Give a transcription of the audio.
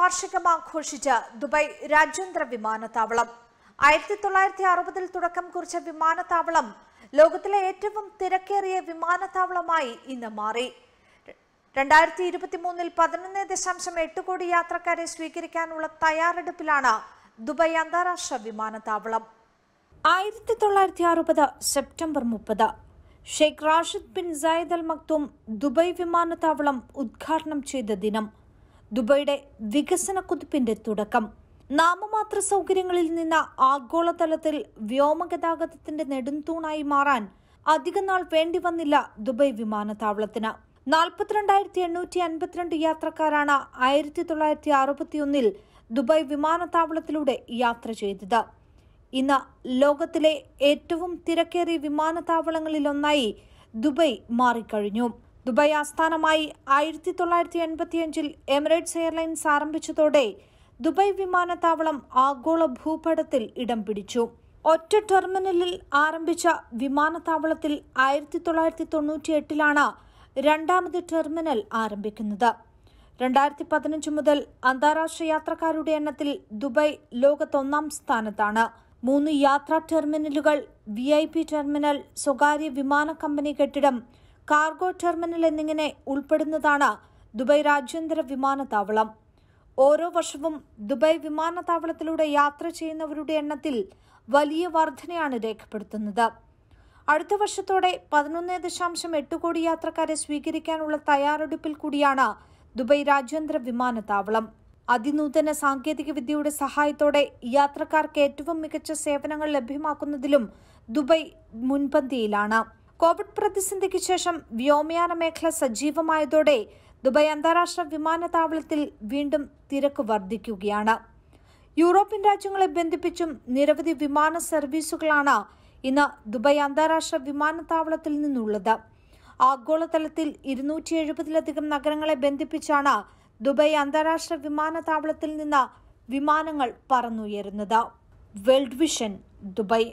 വാർഷികം ആഘോഷിച്ച് ദുബായ് രാജ്യാന്തര വിമാനത്താവളം ആയിരത്തി തൊള്ളായിരത്തി അറുപതിൽ തുടക്കം കുറിച്ച വിമാനത്താവളം ലോകത്തിലെ ഏറ്റവും തിരക്കേറിയ വിമാനത്താവളമായി ഇന്ന് മാറി രണ്ടായിരത്തി മൂന്നിൽ പതിനൊന്ന് ദശാംശം എട്ട് കോടി യാത്രക്കാരെ സ്വീകരിക്കാനുള്ള തയ്യാറെടുപ്പിലാണ് ദുബായ് അന്താരാഷ്ട്ര വിമാനത്താവളം ആയിരത്തി തൊള്ളായിരത്തി അറുപത് സെപ്റ്റംബർ മുപ്പത് Sheikh Rashid bin Saeed Al Maktoum Dubai വിമാനത്താവളം ഉദ്ഘാടനം ചെയ്ത ദിനം ദുബൈയുടെ വികസന കുതിപ്പിന്റെ തുടക്കം നാമമാത്ര സൗകര്യങ്ങളിൽ നിന്ന് ആഗോളതലത്തിൽ വ്യോമഗതാഗതത്തിന്റെ നെടുംതൂണായി മാറാൻ നാൾ വേണ്ടി വന്നില്ല ദുബൈ വിമാനത്താവളത്തിന് നാൽപ്പത്തിരണ്ടായിരത്തി എണ്ണൂറ്റി അൻപത്തിരണ്ട് യാത്രക്കാരാണ് ആയിരത്തി തൊള്ളായിരത്തി അറുപത്തിയൊന്നിൽ ദുബായ് വിമാനത്താവളത്തിലൂടെ യാത്ര ചെയ്തത് ഇന്ന് ലോകത്തിലെ ഏറ്റവും തിരക്കേറിയ വിമാനത്താവളങ്ങളിലൊന്നായി ദുബൈ മാറിക്കഴിഞ്ഞു ദുബായ് ആസ്ഥാനമായി ആയിരത്തി തൊള്ളായിരത്തി എൺപത്തിയഞ്ചിൽ എമിറേറ്റ്സ് എയർലൈൻസ് ആരംഭിച്ചതോടെ ദുബായ് വിമാനത്താവളം ആഗോള ഭൂപടത്തിൽ ഇടം പിടിച്ചു ഒറ്റ ടെർമിനലിൽ ആരംഭിച്ച വിമാനത്താവളത്തിൽ ആയിരത്തി തൊള്ളായിരത്തി തൊണ്ണൂറ്റി എട്ടിലാണ് രണ്ടാമത് ടെർമിനൽ ആരംഭിക്കുന്നത് രണ്ടായിരത്തി പതിനഞ്ച് മുതൽ അന്താരാഷ്ട്ര യാത്രക്കാരുടെ എണ്ണത്തിൽ ദുബായ് ലോകത്തൊന്നാം സ്ഥാനത്താണ് മൂന്ന് യാത്രാ ടെർമിനലുകൾ വി ഐ പി ടെർമിനൽ സ്വകാര്യ വിമാന കമ്പനി കെട്ടിടം കാർഗോ ടെർമിനൽ എന്നിങ്ങനെ ഉൾപ്പെടുന്നതാണ് ദുബൈ രാജ്യാന്തര വിമാനത്താവളം ഓരോ വർഷവും ദുബായ് വിമാനത്താവളത്തിലൂടെ യാത്ര ചെയ്യുന്നവരുടെ എണ്ണത്തിൽ വലിയ വർധനയാണ് രേഖപ്പെടുത്തുന്നത് അടുത്ത വർഷത്തോടെ പതിനൊന്ന് ദശാംശം എട്ട് കോടി യാത്രക്കാരെ സ്വീകരിക്കാനുള്ള തയ്യാറെടുപ്പിൽ കൂടിയാണ് ദുബായ് രാജ്യാന്തര വിമാനത്താവളം അതിനൂതന സാങ്കേതിക വിദ്യയുടെ സഹായത്തോടെ യാത്രക്കാർക്ക് ഏറ്റവും മികച്ച സേവനങ്ങൾ ലഭ്യമാക്കുന്നതിലും ദുബായ് മുൻപന്തിയിലാണ് കോവിഡ് പ്രതിസന്ധിക്ക് ശേഷം വ്യോമയാന മേഖല സജീവമായതോടെ ദുബായ് അന്താരാഷ്ട്ര വിമാനത്താവളത്തിൽ വീണ്ടും തിരക്ക് വർദ്ധിക്കുകയാണ് യൂറോപ്യൻ രാജ്യങ്ങളെ ബന്ധിപ്പിച്ചും നിരവധി വിമാന സർവീസുകളാണ് ഇന്ന് ദുബായ് അന്താരാഷ്ട്ര വിമാനത്താവളത്തിൽ നിന്നുള്ളത് ആഗോളതലത്തിൽ ഇരുന്നൂറ്റി എഴുപതിലധികം നഗരങ്ങളെ ബന്ധിപ്പിച്ചാണ് ദുബായ് അന്താരാഷ്ട്ര വിമാനത്താവളത്തിൽ നിന്ന് വിമാനങ്ങൾ പറന്നുയരുന്നത് വേൾഡ് വിഷൻ ദുബായ്